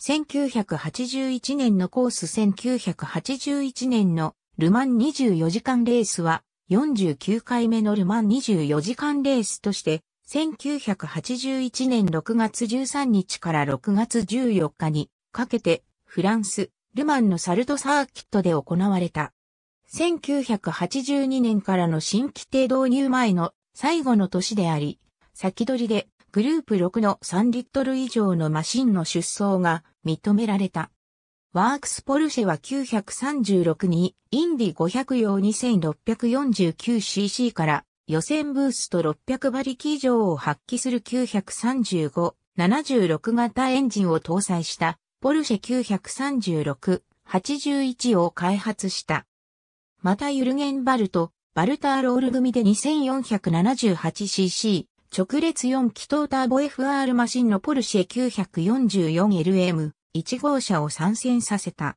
1981年のコース1981年のルマン24時間レースは49回目のルマン24時間レースとして1981年6月13日から6月14日にかけてフランス、ルマンのサルトサーキットで行われた。1982年からの新規定導入前の最後の年であり、先取りでグループ6の3リットル以上のマシンの出走が認められた。ワークスポルシェは936にインディ500用 2649cc から予選ブースト600馬力以上を発揮する935、76型エンジンを搭載したポルシェ936、81を開発した。またユルゲンバルト、バルターロール組で 2478cc、直列4気筒ターボ FR マシンのポルシェ 944LM1 号車を参戦させた。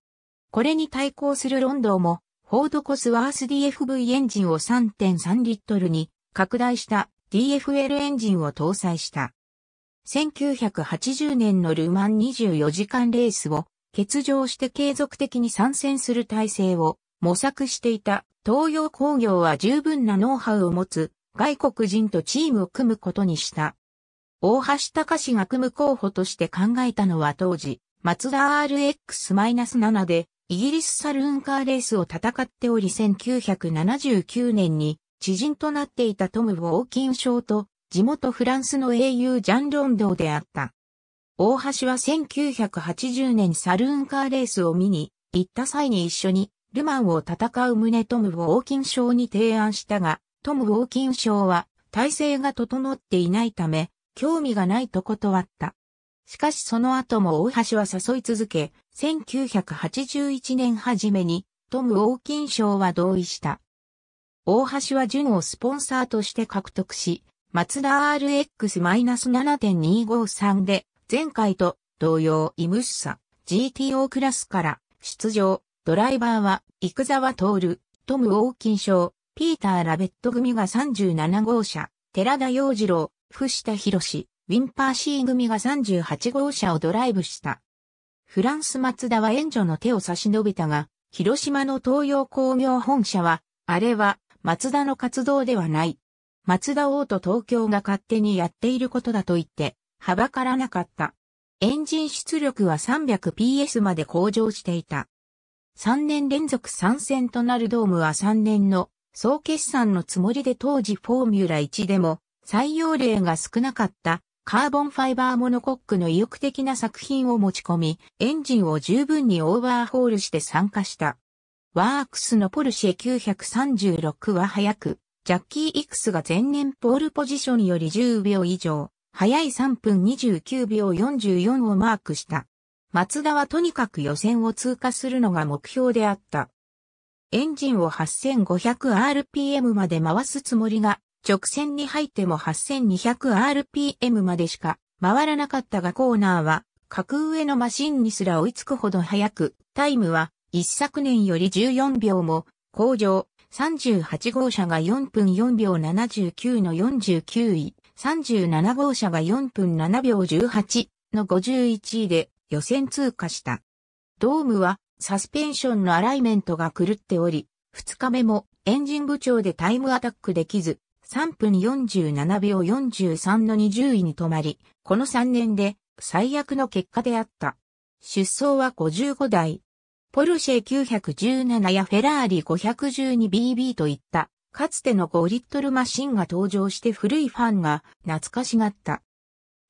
これに対抗するロンドンも、フォードコスワース DFV エンジンを3.3リットルに拡大した DFL エンジンを搭載した。1980年のルマン24時間レースを欠場して継続的に参戦する体制を模索していた東洋工業は十分なノウハウを持つ外国人とチームを組むことにした。大橋隆が組む候補として考えたのは当時、マツダ RX-7 でイギリスサルーンカーレースを戦っており1979年に知人となっていたトム・ウォーキン賞と地元フランスの英雄ジャン・ロンドーであった。大橋は1980年サルーンカーレースを見に行った際に一緒にルマンを戦う旨トム・ウォーキン賞に提案したが、トム・ウォーキン賞は体制が整っていないため、興味がないと断った。しかしその後も大橋は誘い続け、1981年初めにトム・ウォーキン賞は同意した。大橋は順をスポンサーとして獲得し、マツダ RX-7.253 で前回と同様イムッサ GTO クラスから出場、ドライバーはト沢ル、トム・ウォーキン賞、ピーター・ラベット組が37号車、寺田洋次郎、伏田博士、ウィンパーシー組が38号車をドライブした。フランスマツダは援助の手を差し伸べたが、広島の東洋工業本社は、あれは、マツダの活動ではない。マツダ王と東京が勝手にやっていることだと言って、はばからなかった。エンジン出力は 300PS まで向上していた。3年連続参戦となるドームは3年の総決算のつもりで当時フォーミュラ1でも採用例が少なかったカーボンファイバーモノコックの意欲的な作品を持ち込み、エンジンを十分にオーバーホールして参加した。ワークスのポルシェ936は早く、ジャッキー・イクスが前年ポールポジションより10秒以上、早い3分29秒44をマークした。松田はとにかく予選を通過するのが目標であった。エンジンを 8500rpm まで回すつもりが、直線に入っても 8200rpm までしか回らなかったがコーナーは、格上のマシンにすら追いつくほど速く、タイムは一昨年より14秒も、工場38号車が4分4秒79の49位、37号車が4分7秒18の51位で予選通過した。ドームはサスペンションのアライメントが狂っており、2日目もエンジン部長でタイムアタックできず、3分47秒43の20位に止まり、この3年で最悪の結果であった。出走は55台。ポルシェ917やフェラーリ 512BB といった、かつての5リットルマシンが登場して古いファンが懐かしがった。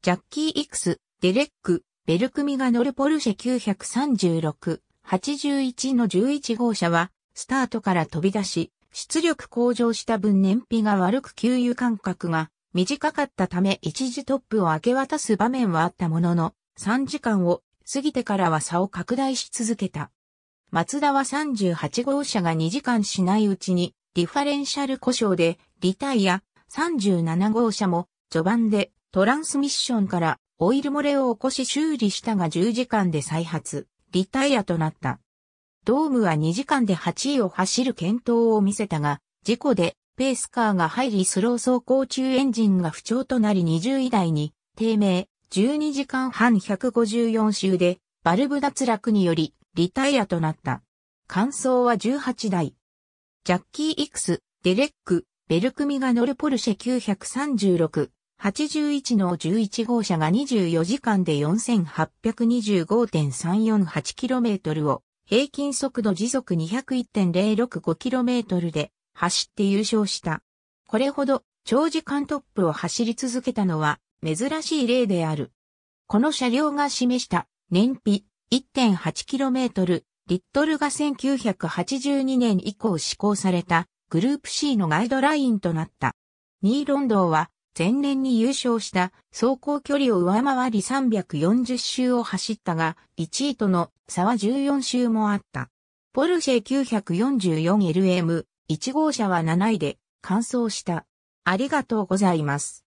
ジャッキー・イクス、デレック、ベルクミが乗るポルシェ936、81の11号車は、スタートから飛び出し、出力向上した分燃費が悪く給油間隔が短かったため一時トップを明け渡す場面はあったものの、3時間を過ぎてからは差を拡大し続けた。松田は38号車が2時間しないうちに、リファレンシャル故障でリタイア、37号車も序盤でトランスミッションからオイル漏れを起こし修理したが10時間で再発。リタイアとなった。ドームは2時間で8位を走る検討を見せたが、事故でペースカーが入りスロー走行中エンジンが不調となり20位台に低迷、12時間半154周でバルブ脱落によりリタイアとなった。感想は18台。ジャッキー・イクス、デレック、ベルクミが乗るポルシェ936、81の11号車が24時間で 4825.348km を平均速度時速 201.065km で走って優勝した。これほど長時間トップを走り続けたのは珍しい例である。この車両が示した燃費 1.8km リットルが1982年以降施行されたグループ C のガイドラインとなった。ニーロンドーは前年に優勝した走行距離を上回り340周を走ったが、1位との差は14周もあった。ポルシェ 944LM1 号車は7位で完走した。ありがとうございます。